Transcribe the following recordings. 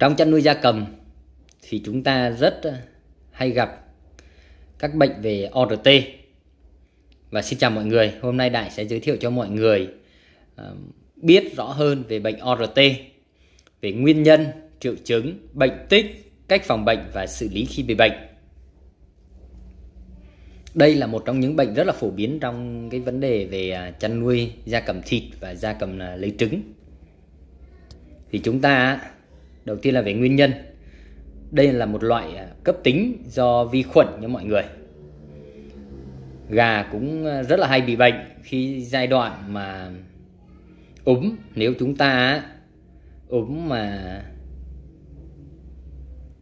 Trong chăn nuôi gia cầm thì chúng ta rất ờ, hay gặp các bệnh về ORT. Và xin chào mọi người, hôm nay Đại sẽ giới thiệu cho mọi người ờ, biết rõ hơn về bệnh ORT, về nguyên nhân, triệu chứng, bệnh tích, cách phòng bệnh và xử lý khi bị bệnh. Đây là một trong những bệnh rất là phổ biến trong cái vấn đề về ờ, chăn nuôi gia cầm thịt và gia cầm lấy trứng. Thì chúng ta đầu tiên là về nguyên nhân đây là một loại à, cấp tính do vi khuẩn nha mọi người gà cũng à, rất là hay bị bệnh khi giai đoạn mà ốm nếu chúng ta ốm mà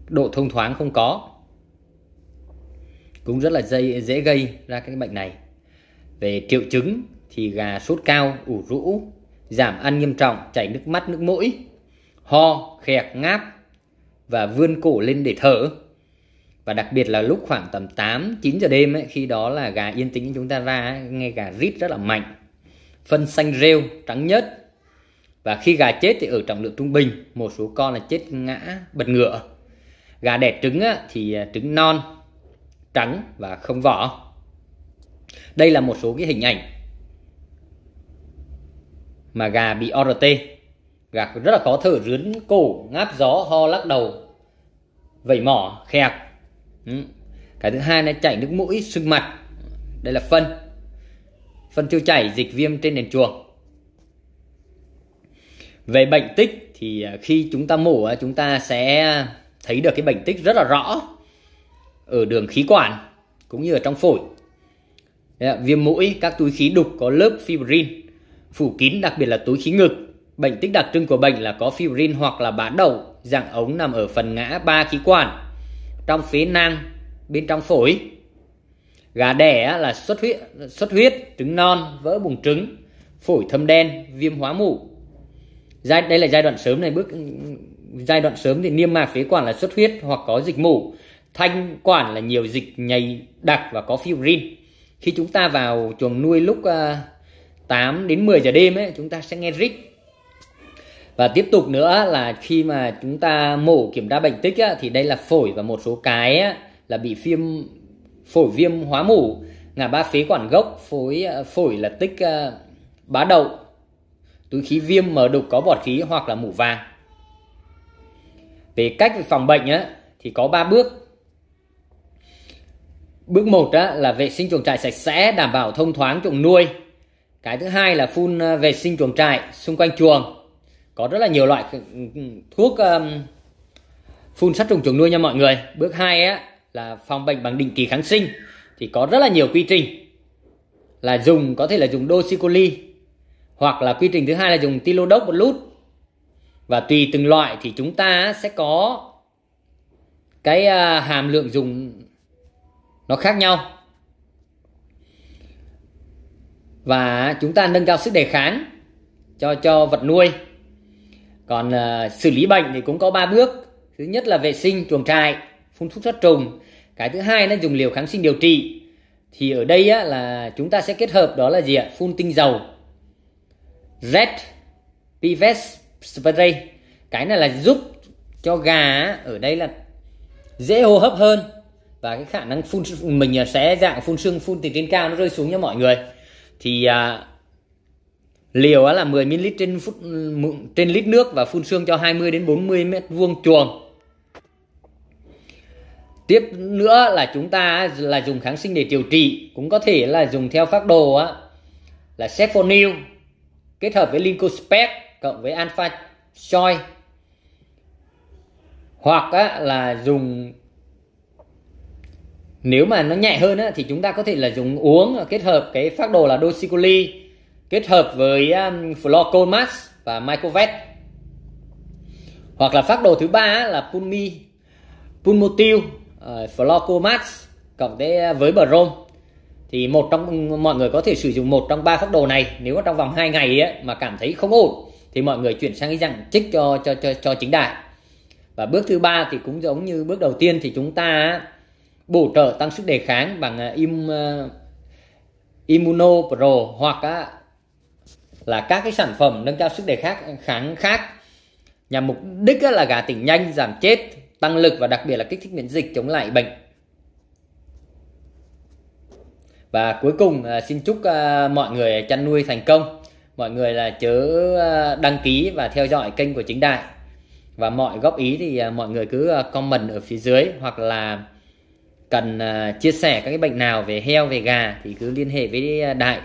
độ thông thoáng không có cũng rất là dây, dễ gây ra cái bệnh này về triệu chứng thì gà sốt cao ủ rũ giảm ăn nghiêm trọng chảy nước mắt nước mũi ho, khẹt, ngáp và vươn cổ lên để thở. Và đặc biệt là lúc khoảng tầm 8, 9 giờ đêm ấy, khi đó là gà yên tĩnh chúng ta ra ấy, nghe gà rít rất là mạnh. Phân xanh rêu, trắng nhất. Và khi gà chết thì ở trọng lượng trung bình, một số con là chết ngã bật ngựa. Gà đẻ trứng ấy, thì à, trứng non, trắng và không vỏ. Đây là một số cái hình ảnh mà gà bị ORT gạc rất là khó thở rướn cổ ngáp gió ho lắc đầu vẩy mỏ khẹt ừ. cái thứ hai là chảy nước mũi sưng mặt đây là phân phân tiêu chảy dịch viêm trên nền chuồng về bệnh tích thì à, khi chúng ta mổ chúng ta sẽ thấy được cái bệnh tích rất là rõ ở đường khí quản cũng như ở trong phổi viêm mũi các túi khí đục có lớp fibrin phủ kín đặc biệt là túi khí ngực Bệnh tích đặc trưng của bệnh là có fibrin hoặc là bã đậu, dạng ống nằm ở phần ngã ba khí quản, trong phế nang, bên trong phổi. Gà đẻ là xuất huyết, xuất huyết, trứng non, vỡ buồng trứng, phổi thâm đen, viêm hóa mủ. Giai đây là giai đoạn sớm này bước giai đoạn sớm thì niêm mạc phế quản là xuất huyết hoặc có dịch mủ, thanh quản là nhiều dịch nhầy đặc và có fibrin. Khi chúng ta vào chuồng nuôi lúc 8 à, đến 10 giờ đêm ấy, chúng ta sẽ nghe rít và tiếp tục nữa là khi mà chúng ta mổ kiểm tra bệnh tích á, thì đây là phổi và một số cái á, là bị viêm phổi viêm hóa mủ ngã ba phế quản gốc phối ờ, phổi là tích uh, bá đậu túi khí viêm mở đục có bọt khí hoặc là mủ vàng về cách phòng bệnh á, thì có 3 bước bước một á, là vệ sinh chuồng trại sạch sẽ đảm bảo thông thoáng chuồng nuôi cái thứ hai là phun ờ, vệ sinh chuồng trại xung quanh chuồng có rất là nhiều loại ừ, ừ, thuốc um, phun sát trùng chuồng nuôi nha mọi người bước hai á là phòng bệnh bằng định kỳ kháng sinh thì có rất là nhiều quy trình là dùng có thể là dùng doxycycline hoặc là quy trình thứ hai là dùng tilodoc một lút và tùy từng loại thì chúng ta sẽ có cái à, hàm lượng dùng nó khác nhau và chúng ta nâng cao sức đề kháng cho cho vật nuôi còn uh, xử lý bệnh thì cũng có ba bước thứ nhất là vệ sinh chuồng trại phun thuốc sát trùng cái thứ hai là dùng liều kháng sinh điều trị thì ở đây á, là chúng ta sẽ kết hợp đó là gì ạ phun tinh dầu red pives spray cái này là giúp cho gà ở đây là dễ hô hấp hơn và cái khả năng phun mình ờ, sẽ dạng phun sương phun từ trên cao nó rơi xuống cho mọi người thì à, liều là 10 ml trên phút trên lít nước và phun sương cho 20 đến 40 mét vuông chuồng tiếp nữa là chúng ta là dùng kháng sinh để điều trị cũng có thể là dùng theo phác đồ á là ceffonil kết hợp với lincospec cộng với alpha choi hoặc á, là dùng nếu mà nó nhẹ hơn á, thì chúng ta có thể là dùng uống kết hợp cái phác đồ là doxycycline kết hợp với um, Flor và Michael hoặc là phác đồ thứ ba là Pulmi Pulmotil uh, ờ, Flor cộng với ờ, với Brom thì một trong mọi người có thể sử dụng một trong ba phác đồ này nếu mà trong vòng 2 ngày ấy, mà cảm thấy không ổn thì mọi người chuyển sang cái dạng trích cho cho cho cho chính đại và bước thứ ba thì cũng giống như bước đầu tiên thì chúng ta bổ trợ tăng sức đề kháng bằng ờ, im uh, immunopro hoặc uh, là các cái sản phẩm nâng cao sức đề kháng kháng khác nhằm mục đích là gà tỉnh nhanh giảm chết tăng lực và đặc biệt là kích thích miễn dịch chống lại bệnh và cuối cùng à, xin chúc à, mọi người chăn nuôi thành công mọi người là chớ à, đăng ký và theo dõi kênh của chính đại và mọi góp ý thì mọi người cứ comment ở phía dưới hoặc là cần chia sẻ các cái bệnh nào về heo về gà thì cứ liên hệ với đại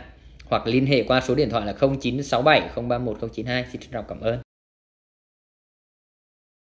hoặc liên hệ qua số điện thoại là 0967 031 092. Xin trân trọng cảm ơn.